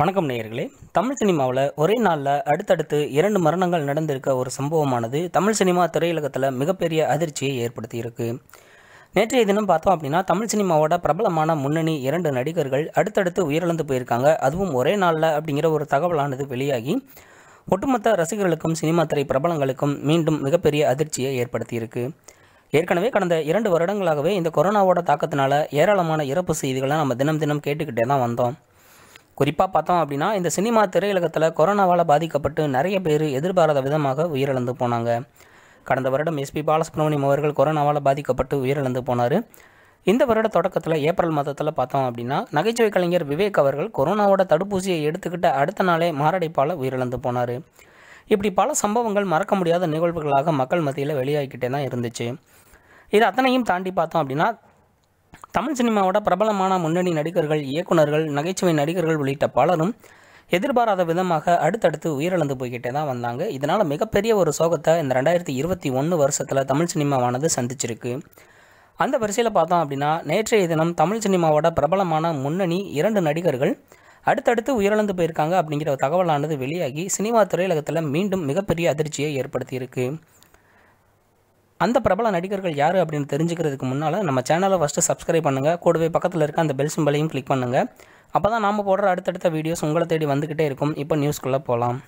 வணக்கம் நேயர்களே தமிழ் சினிமாவில் ஒரே நாளில் அடுத்தடுத்து இரண்டு மரணங்கள் நடந்திருக்க ஒரு சம்பவமானது தமிழ் சினிமா திரையுலகத்தில் மிகப்பெரிய அதிர்ச்சியை ஏற்படுத்தியிருக்கு நேற்றைய தினம் பார்த்தோம் அப்படின்னா தமிழ் சினிமாவோட பிரபலமான முன்னணி இரண்டு நடிகர்கள் அடுத்தடுத்து உயிரிழந்து போயிருக்காங்க அதுவும் ஒரே நாளில் அப்படிங்கிற ஒரு தகவலானது வெளியாகி ஒட்டுமொத்த ரசிகர்களுக்கும் சினிமா திரை பிரபலங்களுக்கும் மீண்டும் மிகப்பெரிய அதிர்ச்சியை ஏற்படுத்தியிருக்கு ஏற்கனவே கடந்த இரண்டு வருடங்களாகவே இந்த கொரோனாவோட தாக்கத்தினால ஏராளமான இறப்பு செய்திகளை நம்ம தினம் தினம் கேட்டுக்கிட்டே தான் வந்தோம் குறிப்பாக பார்த்தோம் அப்படின்னா இந்த சினிமா திரையுலகத்தில் கொரோனாவால் பாதிக்கப்பட்டு நிறைய பேர் எதிர்பாராத விதமாக உயிரிழந்து போனாங்க கடந்த வருடம் எஸ்பி பாலசுப்ரமணியம் அவர்கள் கொரோனாவால் பாதிக்கப்பட்டு உயிரிழந்து போனார் இந்த வருட தொடக்கத்தில் ஏப்ரல் மாதத்தில் பார்த்தோம் அப்படின்னா நகைச்சுவை கலைஞர் விவேக் அவர்கள் கொரோனாவோட தடுப்பூசியை எடுத்துக்கிட்ட அடுத்த நாளே மாரடைப்பால் உயிரிழந்து போனார் இப்படி பல சம்பவங்கள் மறக்க முடியாத நிகழ்வுகளாக மக்கள் மத்தியில் வெளியாகிக்கிட்டே தான் இருந்துச்சு இது அத்தனையும் தாண்டி பார்த்தோம் அப்படின்னா தமிழ் சினிமாவோட பிரபலமான முன்னணி நடிகர்கள் இயக்குநர்கள் நகைச்சுவை நடிகர்கள் உள்ளிட்ட பலரும் எதிர்பாராத விதமாக அடுத்தடுத்து உயிரிழந்து போய்கிட்டே தான் வந்தாங்க இதனால் மிகப்பெரிய ஒரு சோகத்தை இந்த ரெண்டாயிரத்தி இருபத்தி ஒன்று வருஷத்தில் தமிழ் சினிமாவானது சந்திச்சிருக்கு அந்த வரிசையில் பார்த்தோம் அப்படின்னா நேற்றைய தினம் தமிழ் சினிமாவோட பிரபலமான முன்னணி இரண்டு நடிகர்கள் அடுத்தடுத்து உயிரிழந்து போயிருக்காங்க அப்படிங்கிற தகவலானது வெளியாகி சினிமா திரையுலகத்தில் மீண்டும் மிகப்பெரிய அதிர்ச்சியை ஏற்படுத்தியிருக்கு அந்த பிரபல நடிகர்கள் யார் அப்படின்னு தெரிஞ்சுக்கிறதுக்கு முன்னால் நம்ம சேனலை ஃபஸ்ட்டு சப்ஸ்கிரைப் பண்ணுங்கள் கூடவே பக்கத்தில் இருக்க அந்த பெல் சிம்பலையும் கிளிக் பண்ணுங்கள் அப்போ தான் நாம் போடுற அடுத்தடுத்த வீடியோஸ் உங்களை தேடி வந்துக்கிட்டே இருக்கும் இப்போ நியூஸ்குள்ளே போகலாம்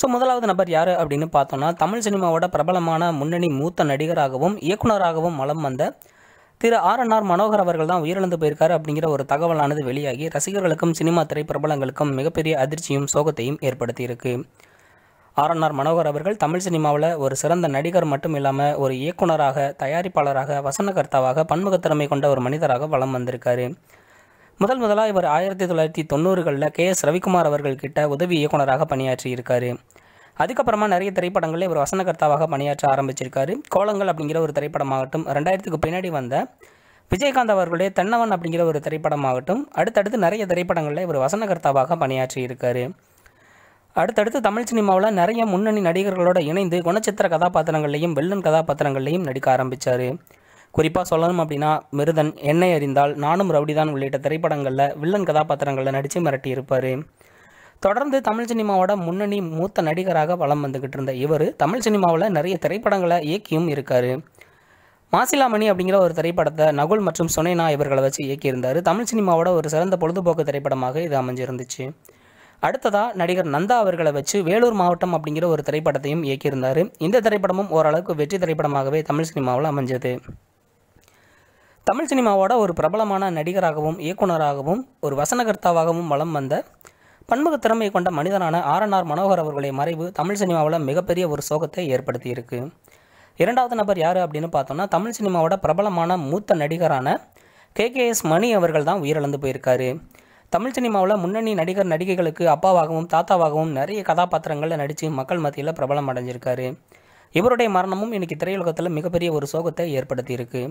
ஸோ முதலாவது நபர் யார் அப்படின்னு பார்த்தோன்னா தமிழ் சினிமாவோட பிரபலமான முன்னணி மூத்த நடிகராகவும் இயக்குனராகவும் மலம் வந்த Thiru R N R Manohar அவர்கள் தான் உயிரிழந்து போயிருக்காரு அப்படிங்கிற ஒரு தகவலானது வெளியாகி ரசிகர்களுக்கும் சினிமா திரை பிரபலங்களுக்கும் மிகப்பெரிய அதிர்ச்சியும் சோகத்தையும் ஏற்படுத்தியிருக்கு ஆர்என்ஆர் மனோகர் அவர்கள் தமிழ் சினிமாவில் ஒரு சிறந்த நடிகர் மட்டும் இல்லாமல் ஒரு இயக்குனராக தயாரிப்பாளராக வசனகர்த்தாவாக பன்முகத்திறமை கொண்ட ஒரு மனிதராக வலம் வந்திருக்காரு முதல் முதலாக இவர் ஆயிரத்தி தொள்ளாயிரத்தி தொண்ணூறுகளில் கே எஸ் ரவிக்குமார் அவர்கள் கிட்ட உதவி இயக்குனராக பணியாற்றியிருக்காரு அதுக்கப்புறமா நிறைய திரைப்படங்களில் இவர் வசனகர்த்தாவாக பணியாற்ற ஆரம்பிச்சிருக்காரு கோலங்கள் அப்படிங்கிற ஒரு திரைப்படமாகட்டும் ரெண்டாயிரத்துக்கு பின்னாடி வந்த விஜயகாந்த் அவர்களுடைய தென்னவன் அப்படிங்கிற ஒரு திரைப்படமாகட்டும் அடுத்தடுத்து நிறைய திரைப்படங்களில் இவர் வசனகர்த்தாவாக பணியாற்றி இருக்கார் அடுத்தடுத்து தமிழ் சினிமாவில் நிறைய முன்னணி நடிகர்களோட இணைந்து குணச்சித்திர கதாபாத்திரங்களையும் வில்லன் கதாபாத்திரங்களையும் நடிக்க ஆரம்பித்தார் குறிப்பாக சொல்லணும் அப்படின்னா மிருதன் என்னை அறிந்தால் நானும் ரவுடிதான் உள்ளிட்ட திரைப்படங்களில் வில்லன் கதாபாத்திரங்களில் நடித்து மிரட்டியிருப்பார் தொடர்ந்து தமிழ் சினிமாவோட முன்னணி மூத்த நடிகராக வளம் வந்துக்கிட்டு இருந்த இவர் தமிழ் சினிமாவில் நிறைய திரைப்படங்களை இயக்கியும் இருக்கார் மாசிலாமணி அப்படிங்கிற ஒரு திரைப்படத்தை நகுல் மற்றும் சுனைனா இவர்களை வச்சு இயக்கியிருந்தார் தமிழ் சினிமாவோட ஒரு சிறந்த பொழுதுபோக்கு திரைப்படமாக இது அமைஞ்சிருந்துச்சு அடுத்ததாக நடிகர் நந்தா அவர்களை வச்சு வேலூர் மாவட்டம் அப்படிங்கிற ஒரு திரைப்படத்தையும் இயக்கியிருந்தார் இந்த திரைப்படமும் ஓரளவுக்கு வெற்றி திரைப்படமாகவே தமிழ் சினிமாவில் அமைஞ்சது தமிழ் சினிமாவோட ஒரு பிரபலமான நடிகராகவும் இயக்குநராகவும் ஒரு வசனகர்த்தாவாகவும் வளம் வந்த பன்முகத் திறமை கொண்ட மனிதனான ஆர்என்ஆர் மனோகர் அவர்களுடைய மறைவு தமிழ் சினிமாவில் மிகப்பெரிய ஒரு சோகத்தை ஏற்படுத்தியிருக்கு இரண்டாவது நபர் யார் அப்படின்னு பார்த்தோம்னா தமிழ் சினிமாவோட பிரபலமான மூத்த நடிகரான கே கே எஸ் மணி அவர்கள் தான் உயிரிழந்து போயிருக்காரு தமிழ் சினிமாவில் முன்னணி நடிகர் நடிகைகளுக்கு அப்பாவாகவும் தாத்தாவாகவும் நிறைய கதாபாத்திரங்களில் நடித்து மக்கள் மத்தியில் பிரபலம் அடைஞ்சிருக்காரு இவருடைய மரணமும் இன்றைக்கி திரையுலகத்தில் மிகப்பெரிய ஒரு சோகத்தை ஏற்படுத்தியிருக்கு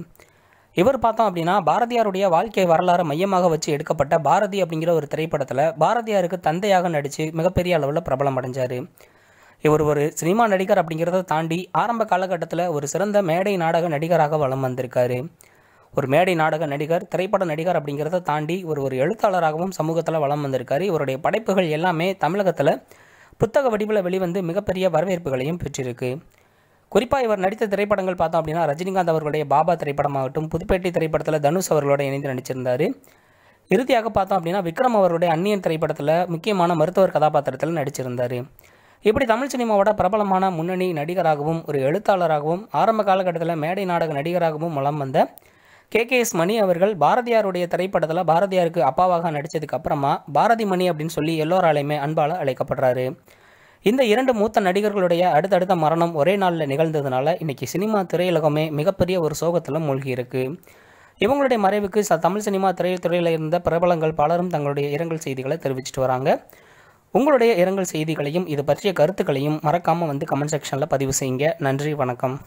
இவர் பார்த்தோம் அப்படின்னா பாரதியாருடைய வாழ்க்கை வரலாறு மையமாக வச்சு எடுக்கப்பட்ட பாரதி அப்படிங்கிற ஒரு திரைப்படத்தில் பாரதியாருக்கு தந்தையாக நடித்து மிகப்பெரிய அளவில் பிரபலம் அடைஞ்சார் இவர் ஒரு சினிமா நடிகர் அப்படிங்கிறத தாண்டி ஆரம்ப காலகட்டத்தில் ஒரு சிறந்த மேடை நாடக நடிகராக வளம் வந்திருக்காரு ஒரு மேடை நாடக நடிகர் திரைப்பட நடிகர் அப்படிங்கிறத தாண்டி ஒரு ஒரு எழுத்தாளராகவும் சமூகத்தில் வளம் வந்திருக்காரு இவருடைய படைப்புகள் எல்லாமே தமிழகத்தில் புத்தக வடிவில் வெளிவந்து மிகப்பெரிய வரவேற்புகளையும் பெற்றிருக்கு குறிப்பாக இவர் நடித்த திரைப்படங்கள் பார்த்தோம் அப்படின்னா ரஜினிகாந்த் அவர்களுடைய பாபா திரைப்படமாகட்டும் புதுப்பேட்டை திரைப்படத்தில் தனுஷ் அவர்களோட இணைந்து நடிச்சிருந்தார் இறுதியாக பார்த்தோம் அப்படின்னா விக்ரம் அவருடைய அந்நியன் திரைப்படத்தில் முக்கியமான மருத்துவர் கதாபாத்திரத்தில் நடிச்சிருந்தார் இப்படி தமிழ் சினிமாவோட பிரபலமான முன்னணி நடிகராகவும் ஒரு எழுத்தாளராகவும் ஆரம்ப காலகட்டத்தில் மேடை நாடக நடிகராகவும் வளம் வந்த கே கே எஸ் மணி அவர்கள் பாரதியாருடைய திரைப்படத்தில் பாரதியாருக்கு அப்பாவாக நடித்ததுக்கு அப்புறமா பாரதி மணி அப்படின்னு சொல்லி எல்லோராலையுமே அன்பால் அழைக்கப்படுறாரு இந்த இரண்டு மூத்த நடிகர்களுடைய அடுத்தடுத்த மரணம் ஒரே நாளில் நிகழ்ந்ததுனால இன்றைக்கி சினிமா திரையுலகமே மிகப்பெரிய ஒரு சோகத்தில் மூழ்கி இவங்களுடைய மறைவுக்கு ச தமிழ் சினிமா திரைத்துறையில் இருந்த பிரபலங்கள் பலரும் தங்களுடைய இரங்கல் செய்திகளை தெரிவிச்சிட்டு வராங்க உங்களுடைய இரங்கல் செய்திகளையும் இது பற்றிய கருத்துக்களையும் மறக்காமல் வந்து கமெண்ட் செக்ஷனில் பதிவு செய்யுங்க நன்றி வணக்கம்